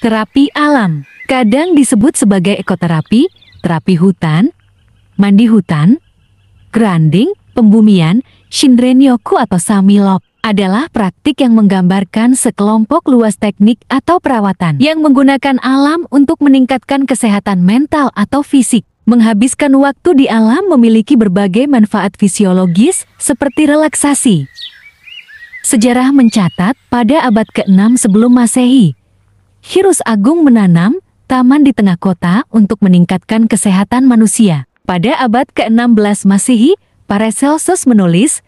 Terapi alam kadang disebut sebagai ekoterapi, terapi hutan, mandi hutan, grounding, pembumian, shindrenyoku atau samilop adalah praktik yang menggambarkan sekelompok luas teknik atau perawatan yang menggunakan alam untuk meningkatkan kesehatan mental atau fisik. Menghabiskan waktu di alam memiliki berbagai manfaat fisiologis seperti relaksasi. Sejarah mencatat pada abad ke-6 sebelum Masehi, Hirus Agung menanam taman di tengah kota untuk meningkatkan kesehatan manusia. Pada abad ke-16 Masehi, Paracelsus menulis,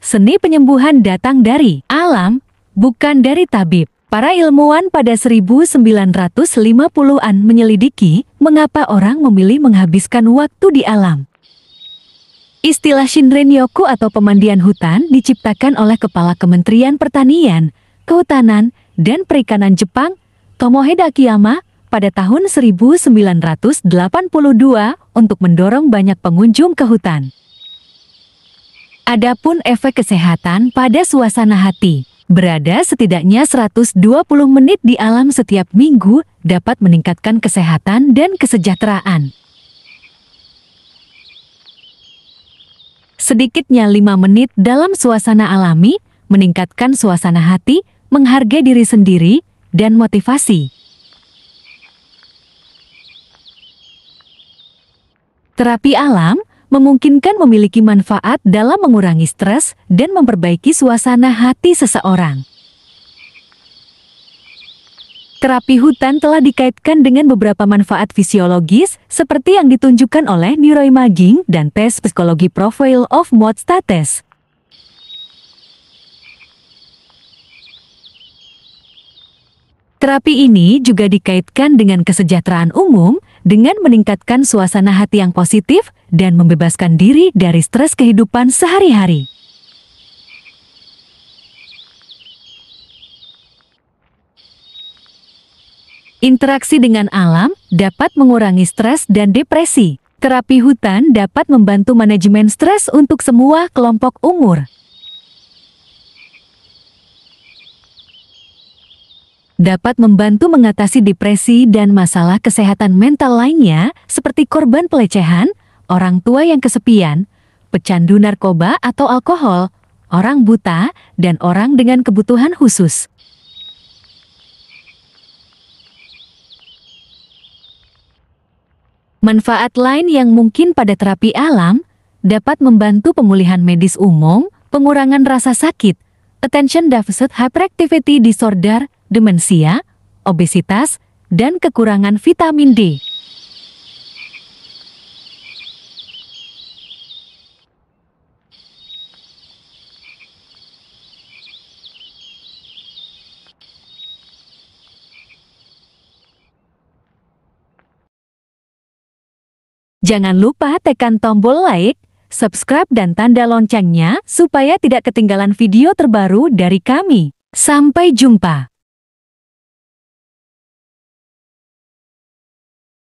Seni penyembuhan datang dari alam, bukan dari tabib. Para ilmuwan pada 1950-an menyelidiki mengapa orang memilih menghabiskan waktu di alam. Istilah Shinrin-yoku atau pemandian hutan diciptakan oleh Kepala Kementerian Pertanian, Kehutanan, dan Perikanan Jepang Tomoheda Kiyama pada tahun 1982 untuk mendorong banyak pengunjung ke hutan. Adapun efek kesehatan pada suasana hati, berada setidaknya 120 menit di alam setiap minggu dapat meningkatkan kesehatan dan kesejahteraan. Sedikitnya 5 menit dalam suasana alami meningkatkan suasana hati, menghargai diri sendiri, dan motivasi. Terapi alam memungkinkan memiliki manfaat dalam mengurangi stres dan memperbaiki suasana hati seseorang. Terapi hutan telah dikaitkan dengan beberapa manfaat fisiologis seperti yang ditunjukkan oleh neuroimaging dan tes psikologi profile of mood status. Terapi ini juga dikaitkan dengan kesejahteraan umum dengan meningkatkan suasana hati yang positif dan membebaskan diri dari stres kehidupan sehari-hari. Interaksi dengan alam dapat mengurangi stres dan depresi. Terapi hutan dapat membantu manajemen stres untuk semua kelompok umur. dapat membantu mengatasi depresi dan masalah kesehatan mental lainnya seperti korban pelecehan, orang tua yang kesepian, pecandu narkoba atau alkohol, orang buta, dan orang dengan kebutuhan khusus. Manfaat lain yang mungkin pada terapi alam dapat membantu pemulihan medis umum, pengurangan rasa sakit, attention deficit hyperactivity disorder, demensia, obesitas, dan kekurangan vitamin D. Jangan lupa tekan tombol like, subscribe dan tanda loncengnya supaya tidak ketinggalan video terbaru dari kami. Sampai jumpa!